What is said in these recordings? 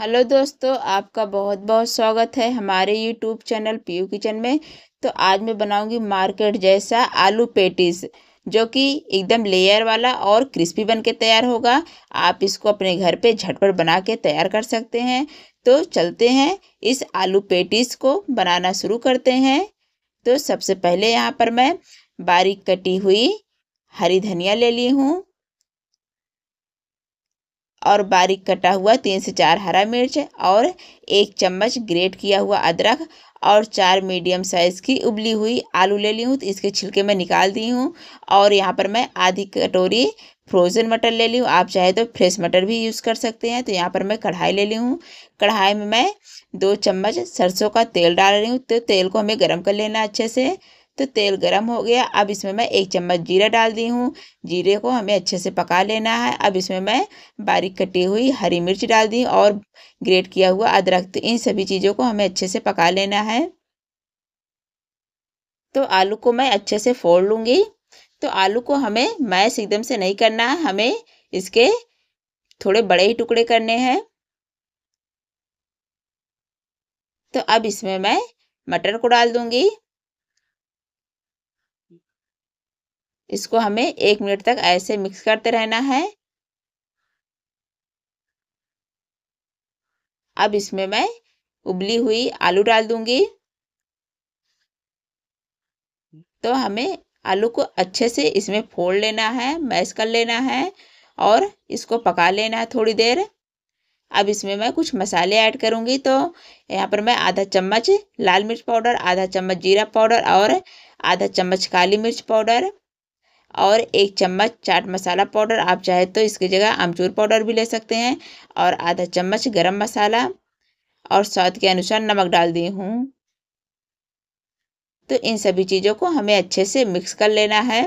hello दोस्तों आपका बहुत बहुत स्वागत है हमारे यूट्यूब चैनल पीयू किचन में तो आज मैं बनाऊंगी मार्केट जैसा आलू पेटीज जो कि एकदम लेयर वाला और क्रिस्पी बन के तैयार होगा आप इसको अपने घर पे झटपट बना के तैयार कर सकते हैं तो चलते हैं इस आलू पेटीज को बनाना शुरू करते हैं तो सबसे पहले यहाँ पर मैं बारीक कटी हुई हरी धनिया ले ली हूँ और बारीक कटा हुआ तीन से चार हरा मिर्च और एक चम्मच ग्रेट किया हुआ अदरक और चार मीडियम साइज़ की उबली हुई आलू ले ली हूँ तो इसके छिलके मैं निकाल दी हूँ और यहाँ पर मैं आधी कटोरी फ्रोज़न मटर ले ली हूँ आप चाहे तो फ्रेश मटर भी यूज़ कर सकते हैं तो यहाँ पर मैं कढ़ाई ले ली हूँ कढ़ाई में मैं दो चम्मच सरसों का तेल डाल रही हूँ तो तेल को हमें गर्म कर लेना अच्छे से तो तेल गरम हो गया अब इसमें मैं एक चम्मच जीरा डाल दी हूँ जीरे को हमें अच्छे से पका लेना है अब इसमें मैं बारीक कटी हुई हरी मिर्च डाल दी और ग्रेट किया हुआ अदरक तो इन सभी चीज़ों को हमें अच्छे से पका लेना है तो आलू को मैं अच्छे से फोड़ लूँगी तो आलू को हमें मैश एकदम से नहीं करना है हमें इसके थोड़े बड़े ही टुकड़े करने हैं तो अब इसमें मैं मटर को डाल दूंगी इसको हमें एक मिनट तक ऐसे मिक्स करते रहना है अब इसमें मैं उबली हुई आलू डाल दूंगी तो हमें आलू को अच्छे से इसमें फोड़ लेना है मैश कर लेना है और इसको पका लेना है थोड़ी देर अब इसमें मैं कुछ मसाले ऐड करूंगी तो यहाँ पर मैं आधा चम्मच लाल मिर्च पाउडर आधा चम्मच जीरा पाउडर और आधा चम्मच काली मिर्च पाउडर और एक चम्मच चाट मसाला पाउडर आप चाहे तो इसकी जगह आमचूर पाउडर भी ले सकते हैं और आधा चम्मच गरम मसाला और स्वाद के अनुसार नमक डाल दी हूँ तो इन सभी चीज़ों को हमें अच्छे से मिक्स कर लेना है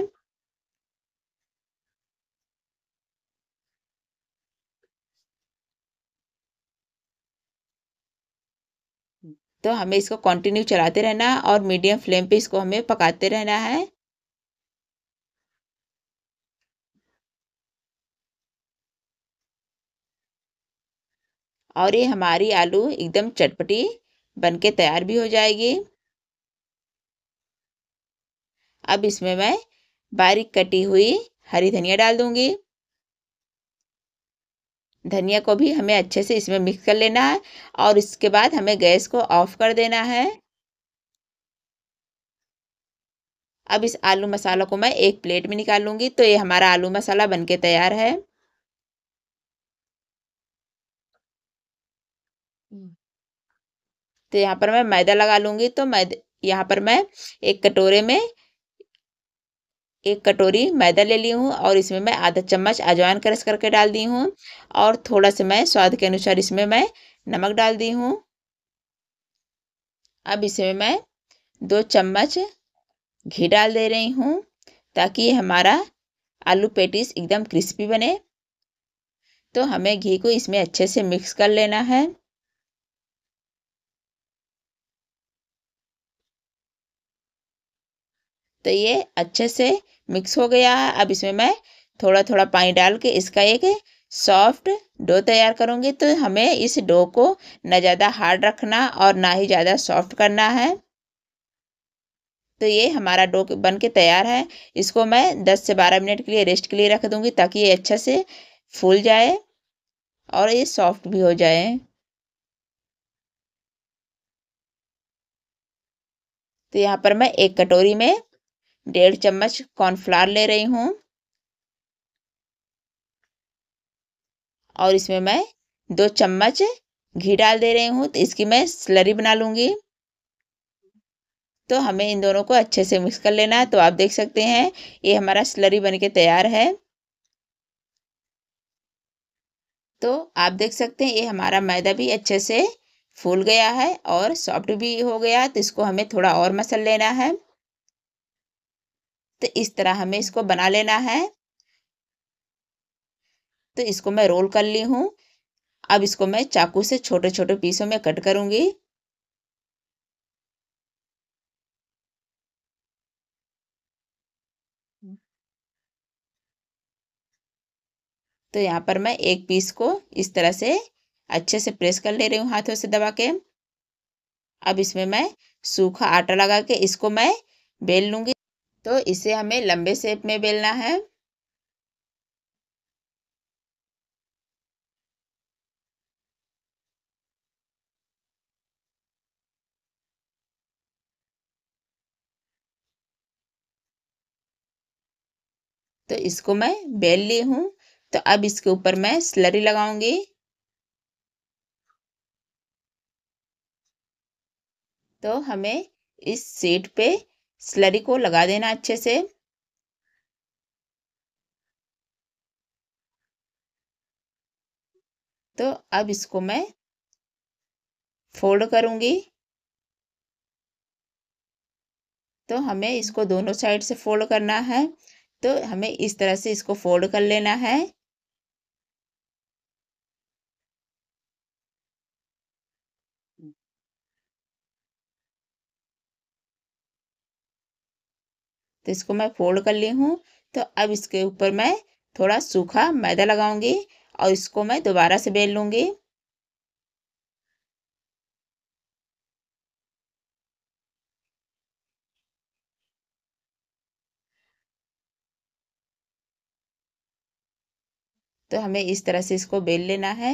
तो हमें इसको कंटिन्यू चलाते रहना और मीडियम फ्लेम पे इसको हमें पकाते रहना है और ये हमारी आलू एकदम चटपटी बनके तैयार भी हो जाएगी अब इसमें मैं बारीक कटी हुई हरी धनिया डाल दूंगी धनिया को भी हमें अच्छे से इसमें मिक्स कर लेना है और इसके बाद हमें गैस को ऑफ कर देना है अब इस आलू मसाला को मैं एक प्लेट में निकालूंगी तो ये हमारा आलू मसाला बनके तैयार है तो यहाँ पर मैं मैदा लगा लूँगी तो मैदे यहाँ पर मैं एक कटोरे में एक कटोरी मैदा ले ली हूँ और इसमें मैं आधा चम्मच अजवाइन क्रश करके डाल दी हूँ और थोड़ा सा मैं स्वाद के अनुसार इसमें मैं नमक डाल दी हूँ अब इसमें मैं दो चम्मच घी डाल दे रही हूँ ताकि हमारा आलू पेटिस एकदम क्रिस्पी बने तो हमें घी को इसमें अच्छे से मिक्स कर लेना है तो ये अच्छे से मिक्स हो गया है अब इसमें मैं थोड़ा थोड़ा पानी डाल के इसका एक सॉफ्ट डो तैयार करूँगी तो हमें इस डो को ना ज़्यादा हार्ड रखना और ना ही ज़्यादा सॉफ्ट करना है तो ये हमारा डो बन के तैयार है इसको मैं 10 से 12 मिनट के लिए रेस्ट के लिए रख दूँगी ताकि ये अच्छे से फूल जाए और ये सॉफ्ट भी हो जाए तो यहाँ पर मैं एक कटोरी में डेढ़ चम्मच कॉर्नफ्लावर ले रही हूँ और इसमें मैं दो चम्मच घी डाल दे रही हूँ तो इसकी मैं स्लरी बना लूँगी तो हमें इन दोनों को अच्छे से मिक्स कर लेना है तो आप देख सकते हैं ये हमारा स्लरी बनके तैयार है तो आप देख सकते हैं ये हमारा मैदा भी अच्छे से फूल गया है और सॉफ्ट भी हो गया तो इसको हमें थोड़ा और मसल लेना है तो इस तरह हमें इसको बना लेना है तो इसको मैं रोल कर ली हूं अब इसको मैं चाकू से छोटे छोटे पीसों में कट करूंगी तो यहाँ पर मैं एक पीस को इस तरह से अच्छे से प्रेस कर ले रही हूँ हाथों से दबा के अब इसमें मैं सूखा आटा लगा के इसको मैं बेल लूंगी तो इसे हमें लंबे शेप में बेलना है तो इसको मैं बेल ली हूं तो अब इसके ऊपर मैं स्लरी लगाऊंगी तो हमें इस सीट पे स्लरी को लगा देना अच्छे से तो अब इसको मैं फोल्ड करूंगी तो हमें इसको दोनों साइड से फोल्ड करना है तो हमें इस तरह से इसको फोल्ड कर लेना है तो इसको मैं फोल्ड कर ली हूँ तो अब इसके ऊपर मैं थोड़ा सूखा मैदा लगाऊंगी और इसको मैं दोबारा से बेल लूँगी तो हमें इस तरह से इसको बेल लेना है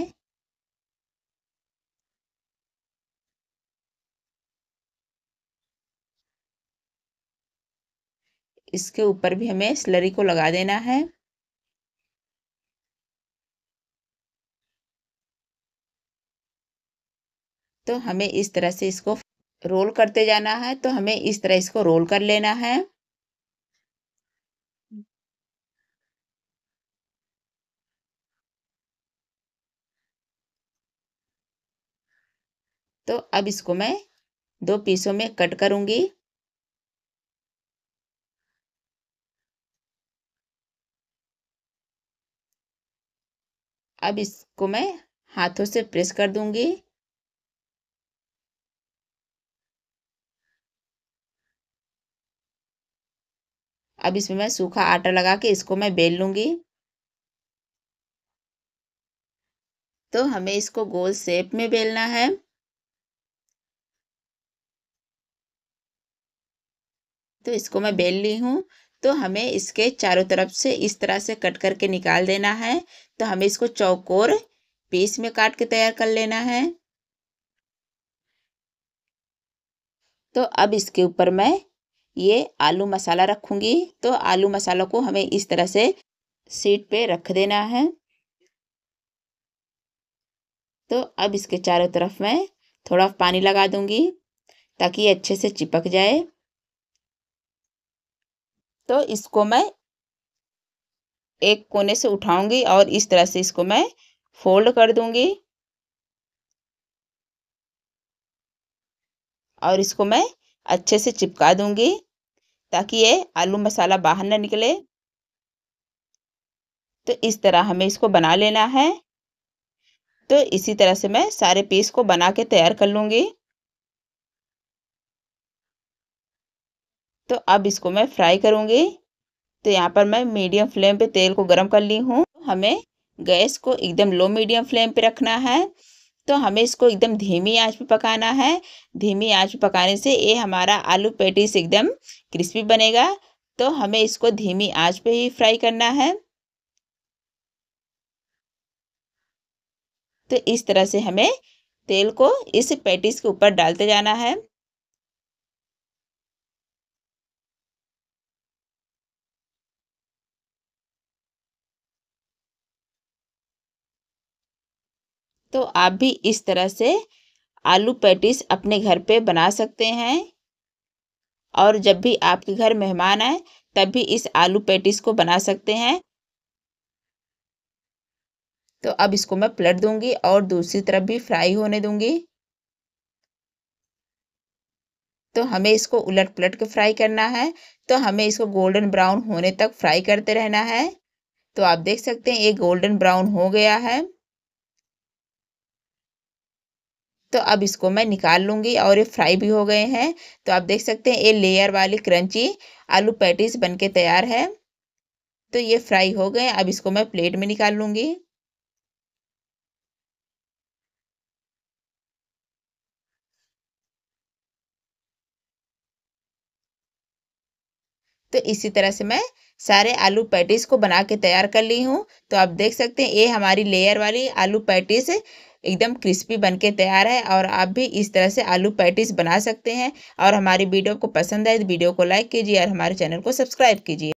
इसके ऊपर भी हमें स्लरी को लगा देना है तो हमें इस तरह से इसको रोल करते जाना है तो हमें इस तरह इसको रोल कर लेना है तो अब इसको मैं दो पीसों में कट करूंगी अब इसको मैं हाथों से प्रेस कर दूंगी अब इसमें मैं सूखा आटा लगा के इसको मैं बेल लूंगी तो हमें इसको गोल शेप में बेलना है तो इसको मैं बेल ली हूं तो हमें इसके चारों तरफ से इस तरह से कट करके निकाल देना है तो हमें इसको चौकोर पीस में काट के तैयार कर लेना है तो अब इसके ऊपर मैं ये आलू मसाला रखूँगी तो आलू मसाला को हमें इस तरह से सीट पे रख देना है तो अब इसके चारों तरफ मैं थोड़ा पानी लगा दूँगी ताकि अच्छे से चिपक जाए तो इसको मैं एक कोने से उठाऊंगी और इस तरह से इसको मैं फोल्ड कर दूंगी और इसको मैं अच्छे से चिपका दूंगी ताकि ये आलू मसाला बाहर ना निकले तो इस तरह हमें इसको बना लेना है तो इसी तरह से मैं सारे पीस को बना के तैयार कर लूँगी तो अब इसको मैं फ्राई करूँगी तो यहाँ पर मैं मीडियम फ्लेम पे तेल को गर्म कर ली हूँ हमें गैस को एकदम लो मीडियम फ्लेम पे रखना है तो हमें इसको एकदम धीमी आंच पे पकाना है धीमी आंच पे पकाने से ये हमारा आलू पेटिस एकदम क्रिस्पी बनेगा तो हमें इसको धीमी आंच पे ही फ्राई करना है तो इस तरह से हमें तेल को इस पेटिस के ऊपर डालते जाना है तो आप भी इस तरह से आलू पैटिस अपने घर पे बना सकते हैं और जब भी आपके घर मेहमान आए तब भी इस आलू पैटिस को बना सकते हैं तो अब इसको मैं पलट दूंगी और दूसरी तरफ भी फ्राई होने दूंगी तो हमें इसको उलट पलट के फ्राई करना है तो हमें इसको गोल्डन ब्राउन होने तक फ्राई करते रहना है तो आप देख सकते हैं ये गोल्डन ब्राउन हो गया है तो अब इसको मैं निकाल लूँगी और ये फ्राई भी हो गए हैं तो आप देख सकते हैं ये लेयर वाली क्रंची आलू पैटिस के तैयार है तो ये फ्राई हो गए अब इसको मैं प्लेट में निकाल लूँगी तो इसी तरह से मैं सारे आलू पैटिस को बना के तैयार कर ली हूँ तो आप देख सकते हैं ये हमारी लेयर वाली आलू पैटिस एकदम क्रिस्पी बनके तैयार है और आप भी इस तरह से आलू पैटिस बना सकते हैं और हमारी वीडियो को पसंद आए तो वीडियो को लाइक कीजिए और हमारे चैनल को सब्सक्राइब कीजिए